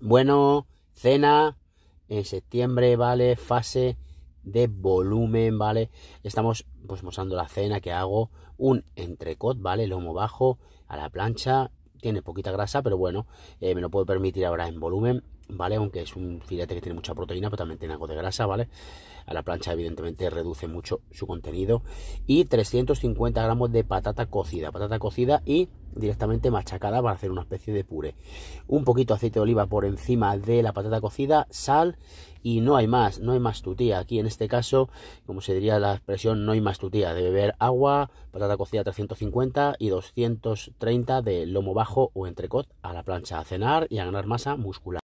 Bueno, cena en septiembre, ¿vale? Fase de volumen, ¿vale? Estamos pues mostrando la cena que hago, un entrecot, ¿vale? Lomo bajo a la plancha, tiene poquita grasa, pero bueno, eh, me lo puedo permitir ahora en volumen, ¿vale? Aunque es un filete que tiene mucha proteína, pero también tiene algo de grasa, ¿vale? A la plancha evidentemente reduce mucho su contenido. Y 350 gramos de patata cocida, patata cocida y directamente machacada para hacer una especie de puré. Un poquito de aceite de oliva por encima de la patata cocida, sal y no hay más, no hay más tutía. Aquí en este caso, como se diría la expresión, no hay más tutía. De beber agua, patata cocida 350 y 230 de lomo bajo o entrecot a la plancha a cenar y a ganar masa muscular.